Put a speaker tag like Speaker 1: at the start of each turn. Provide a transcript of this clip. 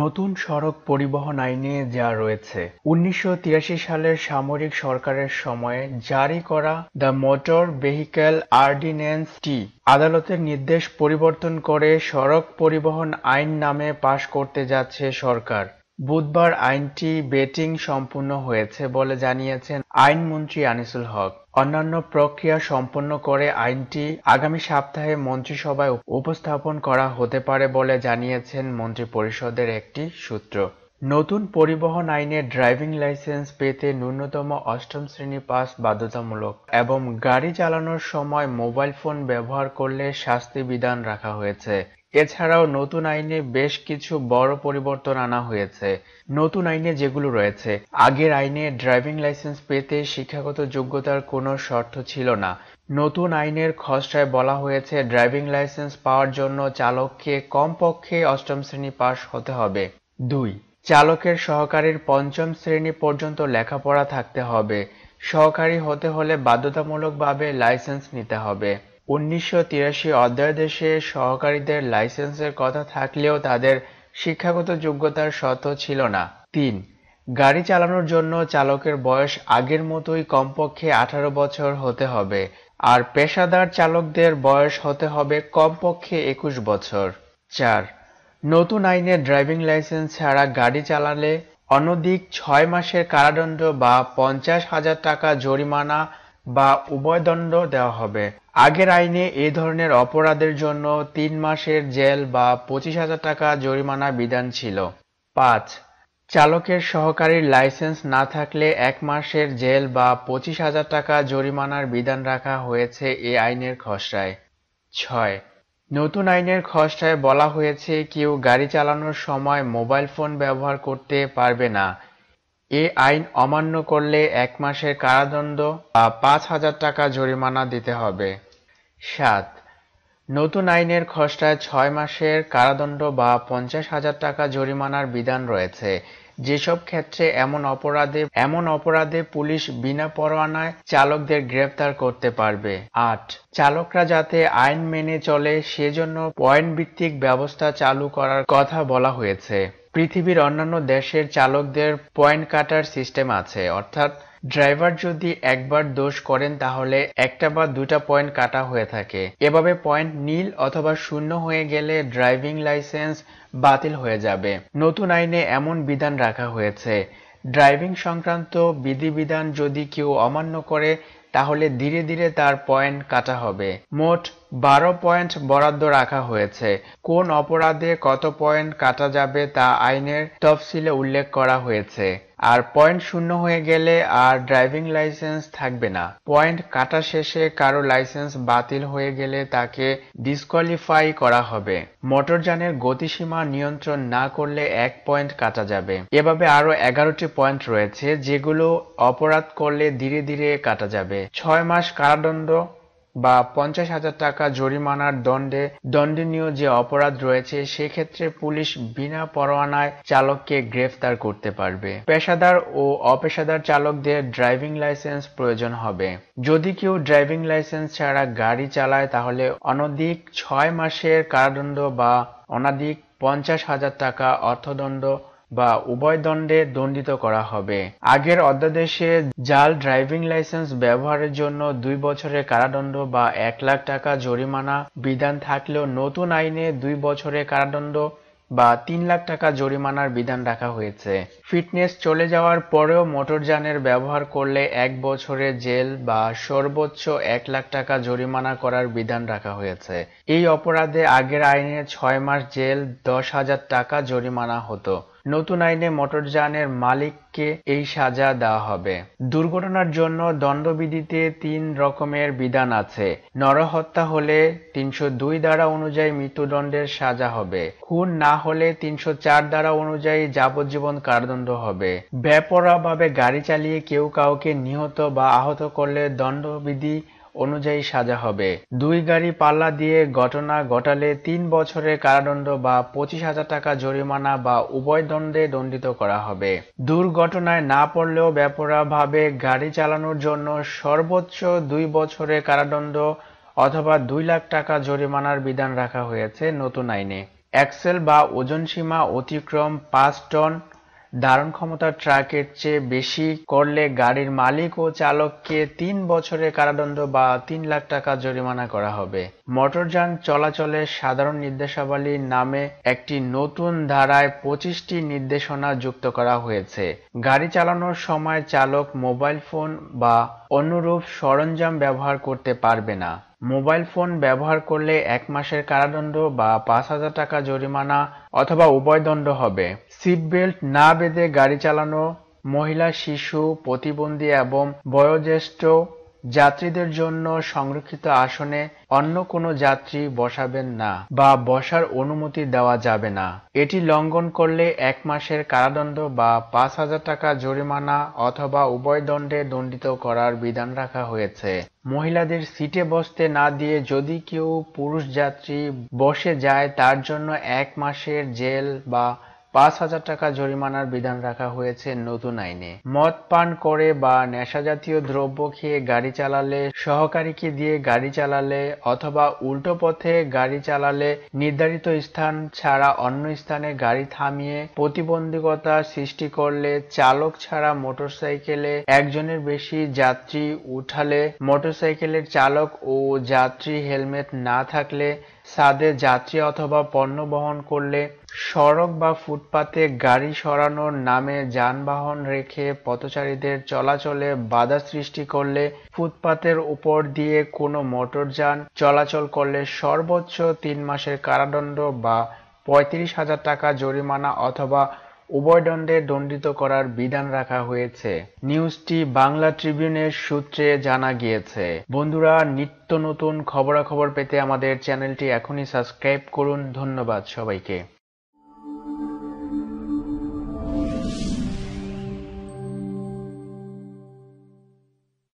Speaker 1: নতুন সড়ক পরিবহন আইনে যা রয়েছে উনিশশো সালের সামরিক সরকারের সময়ে জারি করা দ্য মোটর ভেহিক্যাল অর্ডিন্যান্স টি আদালতের নির্দেশ পরিবর্তন করে সড়ক পরিবহন আইন নামে পাশ করতে যাচ্ছে সরকার বুধবার আইনটি বেটিং সম্পূর্ণ হয়েছে বলে জানিয়েছেন আইনমন্ত্রী আনিসুল হক অন্যান্য প্রক্রিয়া সম্পন্ন করে আইনটি আগামী সপ্তাহে মন্ত্রিসভায় উপস্থাপন করা হতে পারে বলে জানিয়েছেন মন্ত্রিপরিষদের একটি সূত্র নতুন পরিবহন আইনে ড্রাইভিং লাইসেন্স পেতে ন্যূনতম অষ্টম শ্রেণী পাস বাধ্যতামূলক এবং গাড়ি চালানোর সময় মোবাইল ফোন ব্যবহার করলে শাস্তি বিধান রাখা হয়েছে এছাড়াও নতুন আইনে বেশ কিছু বড় পরিবর্তন আনা হয়েছে নতুন আইনে যেগুলো রয়েছে আগের আইনে ড্রাইভিং লাইসেন্স পেতে শিক্ষাগত যোগ্যতার কোনো শর্ত ছিল না নতুন আইনের খসড়ায় বলা হয়েছে ড্রাইভিং লাইসেন্স পাওয়ার জন্য চালককে কমপক্ষে অষ্টম শ্রেণী পাশ হতে হবে দুই চালকের সহকারীর পঞ্চম শ্রেণী পর্যন্ত লেখাপড়া থাকতে হবে সহকারী হতে হলে বাধ্যতামূলকভাবে লাইসেন্স নিতে হবে উনিশশো তিরাশি অধ্যাদেশে সহকারীদের লাইসেন্সের কথা থাকলেও তাদের শিক্ষাগত যোগ্যতার শত ছিল না তিন গাড়ি চালানোর জন্য চালকের বয়স আগের মতোই কমপক্ষে আঠারো বছর হতে হবে আর পেশাদার চালকদের বয়স হতে হবে কমপক্ষে একুশ বছর চার নতুন আইনে ড্রাইভিং লাইসেন্স ছাড়া গাড়ি চালালে অনধিক ছয় মাসের কারাদণ্ড বা পঞ্চাশ হাজার টাকা জরিমানা বা উভয় দণ্ড দেওয়া হবে আগের আইনে এ ধরনের অপরাধের জন্য তিন মাসের জেল বা পঁচিশ হাজার টাকা জরিমানা বিধান ছিল পাঁচ চালকের সহকারীর লাইসেন্স না থাকলে এক মাসের জেল বা পঁচিশ হাজার টাকা জরিমানার বিধান রাখা হয়েছে এ আইনের খসড়ায় ছয় নতুন আইনের খসড়ায় বলা হয়েছে কেউ গাড়ি চালানোর সময় মোবাইল ফোন ব্যবহার করতে পারবে না এ আইন অমান্য করলে এক মাসের কারাদণ্ড বা পাঁচ হাজার টাকা জরিমানা দিতে হবে সাত নতুন আইনের খসড়ায় ছয় মাসের কারাদণ্ড বা পঞ্চাশ হাজার টাকা জরিমানার বিধান রয়েছে যেসব ক্ষেত্রে এমন অপরাধে এমন অপরাধে পুলিশ বিনা পরোয়ানায় চালকদের গ্রেফতার করতে পারবে আট চালকরা যাতে আইন মেনে চলে সেজন্য পয়েন্ট ভিত্তিক ব্যবস্থা চালু করার কথা বলা হয়েছে পৃথিবীর অন্যান্য দেশের চালকদের পয়েন্ট কাটার সিস্টেম আছে অর্থাৎ ড্রাইভার যদি একবার দোষ করেন তাহলে একটা বা দুটা পয়েন্ট কাটা হয়ে থাকে এভাবে পয়েন্ট নীল অথবা শূন্য হয়ে গেলে ড্রাইভিং লাইসেন্স বাতিল হয়ে যাবে নতুন আইনে এমন বিধান রাখা হয়েছে ড্রাইভিং সংক্রান্ত বিধিবিধান যদি কেউ অমান্য করে তাহলে ধীরে ধীরে তার পয়েন্ট কাটা হবে মোট বারো পয়েন্ট বরাদ্দ রাখা হয়েছে কোন অপরাধে কত পয়েন্ট কাটা যাবে তা আইনের তফসিলে উল্লেখ করা হয়েছে আর পয়েন্ট শূন্য হয়ে গেলে আর ড্রাইভিং লাইসেন্স থাকবে না পয়েন্ট কাটা শেষে কারো লাইসেন্স বাতিল হয়ে গেলে তাকে ডিসকোয়ালিফাই করা হবে মোটরযানের গতিসীমা নিয়ন্ত্রণ না করলে এক পয়েন্ট কাটা যাবে এভাবে আরো এগারোটি পয়েন্ট রয়েছে যেগুলো অপরাধ করলে ধীরে ধীরে কাটা যাবে ছয় মাস কারাদণ্ড বা পঞ্চাশ হাজার টাকা জরিমানার দণ্ডে দণ্ডনীয় যে অপরাধ রয়েছে সেক্ষেত্রে পুলিশ বিনা পরোয়ানায় চালককে গ্রেফতার করতে পারবে পেশাদার ও অপেশাদার চালকদের ড্রাইভিং লাইসেন্স প্রয়োজন হবে যদি কেউ ড্রাইভিং লাইসেন্স ছাড়া গাড়ি চালায় তাহলে অনধিক ছয় মাসের কারাদণ্ড বা অনাধিক পঞ্চাশ হাজার টাকা অর্থদণ্ড বা উভয় দণ্ডে দণ্ডিত করা হবে আগের অধ্যাদেশে জাল ড্রাইভিং লাইসেন্স ব্যবহারের জন্য দুই বছরের কারাদণ্ড বা এক লাখ টাকা জরিমানা বিধান থাকলেও নতুন আইনে দুই বছরের কারাদণ্ড বা তিন লাখ টাকা জরিমানার বিধান রাখা হয়েছে ফিটনেস চলে যাওয়ার পরেও মোটরযানের ব্যবহার করলে এক বছরে জেল বা সর্বোচ্চ এক লাখ টাকা জরিমানা করার বিধান রাখা হয়েছে এই অপরাধে আগের আইনে ছয় মাস জেল দশ হাজার টাকা জরিমানা হতো নতুন আইনে মোটরযানের মালিককে এই সাজা দেওয়া হবে দুর্ঘটনার জন্য দণ্ডবিধিতে তিন রকমের বিধান আছে নরহত্যা হলে তিনশো দুই দ্বারা অনুযায়ী মৃত্যুদণ্ডের সাজা হবে খুন না হলে তিনশো চার দ্বারা অনুযায়ী যাবজ্জীবন কারাদণ্ড হবে বেপরাভাবে গাড়ি চালিয়ে কেউ কাউকে নিহত বা আহত করলে দণ্ডবিধি অনুযায়ী সাজা হবে দুই গাড়ি পাল্লা দিয়ে ঘটনা ঘটালে তিন বছরের কারাদণ্ড বা পঁচিশ হাজার টাকা জরিমানা বা উভয় দণ্ডে দণ্ডিত করা হবে দুর্ঘটনায় না পড়লেও ব্যাপরাভাবে গাড়ি চালানোর জন্য সর্বোচ্চ দুই বছরের কারাদণ্ড অথবা দুই লাখ টাকা জরিমানার বিধান রাখা হয়েছে নতুন আইনে এক্সেল বা ওজন সীমা অতিক্রম পাঁচ টন ধারণ ক্ষমতা ট্রাকের চেয়ে বেশি করলে গাড়ির মালিক ও চালককে তিন বছরের কারাদণ্ড বা তিন লাখ টাকা জরিমানা করা হবে মোটরযান চলাচলে সাধারণ নির্দেশাবলী নামে একটি নতুন ধারায় পঁচিশটি নির্দেশনা যুক্ত করা হয়েছে গাড়ি চালানোর সময় চালক মোবাইল ফোন বা অনুরূপ সরঞ্জাম ব্যবহার করতে পারবে না মোবাইল ফোন ব্যবহার করলে এক মাসের কারাদণ্ড বা পাঁচ হাজার টাকা জরিমানা অথবা উভয় দণ্ড হবে সিট বেল্ট না বেঁধে গাড়ি চালানো মহিলা শিশু প্রতিবন্ধী এবং বয়োজ্যেষ্ঠ যাত্রীদের জন্য সংরক্ষিত আসনে অন্য কোনো যাত্রী বসাবেন না বা বসার অনুমতি দেওয়া যাবে না এটি লঙ্ঘন করলে এক মাসের কারাদণ্ড বা পাঁচ হাজার টাকা জরিমানা অথবা উভয় দণ্ডে দণ্ডিত করার বিধান রাখা হয়েছে মহিলাদের সিটে বসতে না দিয়ে যদি কেউ পুরুষ যাত্রী বসে যায় তার জন্য এক মাসের জেল বা পাঁচ হাজার টাকা জরিমানার বিধান রাখা হয়েছে নতুন আইনে মদ পান করে বা নেশাজাতীয় দ্রব্য খেয়ে গাড়ি চালালে সহকারীকে দিয়ে গাড়ি চালালে অথবা উল্টো পথে গাড়ি চালালে নির্ধারিত স্থান ছাড়া অন্য স্থানে গাড়ি থামিয়ে প্রতিবন্ধকতা সৃষ্টি করলে চালক ছাড়া মোটরসাইকেলে একজনের বেশি যাত্রী উঠালে মোটরসাইকেলের চালক ও যাত্রী হেলমেট না থাকলে ছাদে যাত্রী অথবা পণ্য বহন করলে সড়ক বা ফুটপাতে গাড়ি সরানোর নামে যানবাহন রেখে পথচারীদের চলাচলে বাধা সৃষ্টি করলে ফুটপাতের উপর দিয়ে কোনো মোটরযান চলাচল করলে সর্বোচ্চ তিন মাসের কারাদণ্ড বা পঁয়ত্রিশ হাজার টাকা জরিমানা অথবা উভয়দণ্ডে দণ্ডিত করার বিধান রাখা হয়েছে নিউজটি বাংলা ট্রিবিউনের সূত্রে জানা গিয়েছে বন্ধুরা নিত্য নতুন খবরাখবর পেতে আমাদের চ্যানেলটি এখনই সাবস্ক্রাইব করুন ধন্যবাদ সবাইকে